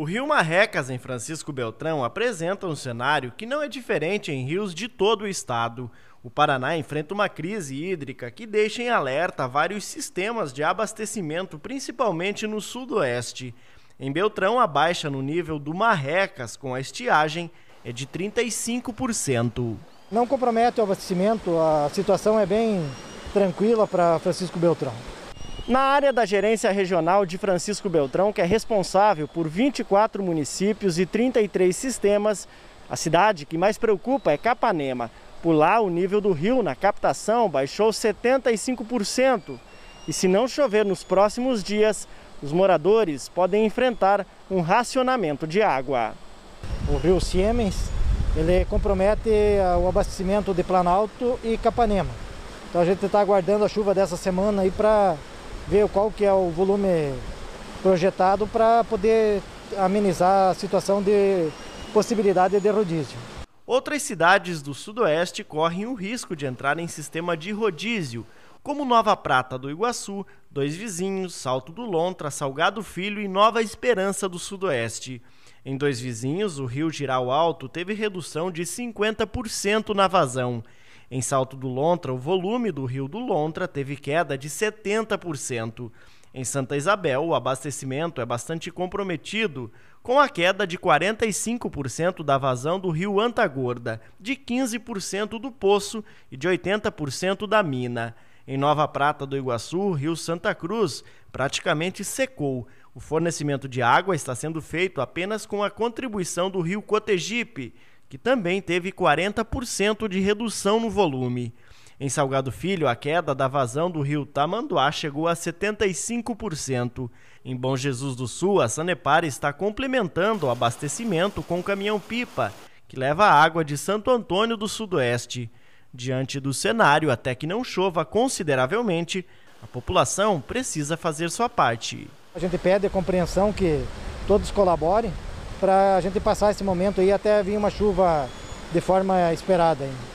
O rio Marrecas, em Francisco Beltrão, apresenta um cenário que não é diferente em rios de todo o estado. O Paraná enfrenta uma crise hídrica que deixa em alerta vários sistemas de abastecimento, principalmente no sudoeste. Em Beltrão, a baixa no nível do Marrecas com a estiagem é de 35%. Não compromete o abastecimento, a situação é bem tranquila para Francisco Beltrão. Na área da gerência regional de Francisco Beltrão, que é responsável por 24 municípios e 33 sistemas, a cidade que mais preocupa é Capanema. Por lá, o nível do rio na captação baixou 75%. E se não chover nos próximos dias, os moradores podem enfrentar um racionamento de água. O rio Siemens ele compromete eh, o abastecimento de Planalto e Capanema. Então a gente está aguardando a chuva dessa semana aí para ver qual que é o volume projetado para poder amenizar a situação de possibilidade de rodízio. Outras cidades do sudoeste correm o risco de entrar em sistema de rodízio, como Nova Prata do Iguaçu, Dois Vizinhos, Salto do Lontra, Salgado Filho e Nova Esperança do Sudoeste. Em Dois Vizinhos, o rio Giral Alto teve redução de 50% na vazão em Salto do Lontra, o volume do rio do Lontra teve queda de 70%. Em Santa Isabel, o abastecimento é bastante comprometido, com a queda de 45% da vazão do rio Antagorda, de 15% do poço e de 80% da mina. Em Nova Prata do Iguaçu, o rio Santa Cruz praticamente secou. O fornecimento de água está sendo feito apenas com a contribuição do rio Cotegipe, que também teve 40% de redução no volume. Em Salgado Filho, a queda da vazão do rio Tamanduá chegou a 75%. Em Bom Jesus do Sul, a Sanepar está complementando o abastecimento com o caminhão-pipa, que leva água de Santo Antônio do Sudoeste. Diante do cenário, até que não chova consideravelmente, a população precisa fazer sua parte. A gente pede a compreensão que todos colaborem para a gente passar esse momento aí até vir uma chuva de forma esperada. Aí.